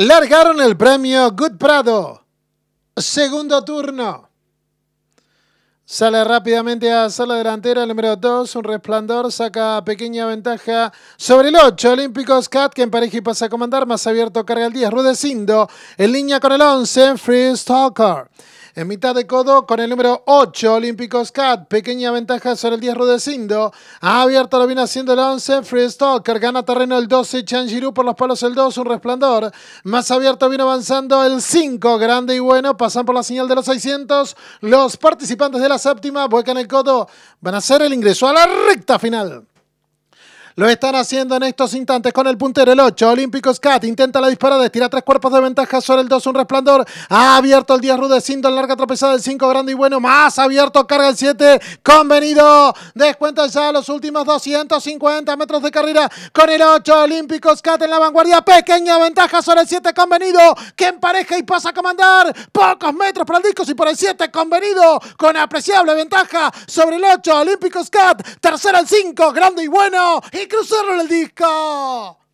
Largaron el premio Good Prado. Segundo turno. Sale rápidamente a sala delantera el número 2, un resplandor, saca pequeña ventaja sobre el 8, Olímpicos Cat, que en pareja y pasa a comandar, más abierto carga el 10, Rudecindo, en línea con el 11, Free Stalker. En mitad de codo con el número 8, Olímpicos Cat. Pequeña ventaja sobre el 10, Rudecindo. Abierto lo viene haciendo el 11, Free Gana terreno el 12, Changiru por los palos el 2, un resplandor. Más abierto viene avanzando el 5, grande y bueno. Pasan por la señal de los 600. Los participantes de la séptima, vuelcan el codo. Van a hacer el ingreso a la recta final. Lo están haciendo en estos instantes con el puntero, el 8. Olímpico Scat intenta la disparada, estira tres cuerpos de ventaja sobre el 2, un resplandor. Ha abierto el 10, Rudecindo, larga tropezada del 5, grande y bueno. Más abierto, carga el 7, convenido. Descuenta ya los últimos 250 metros de carrera con el 8. Olímpico Scat en la vanguardia, pequeña ventaja sobre el 7, convenido. Que empareja y pasa a comandar. Pocos metros para el disco y por el 7, convenido. Con apreciable ventaja sobre el 8. Olímpico Scat, tercero el 5, grande y bueno. Y cruzaron el disco.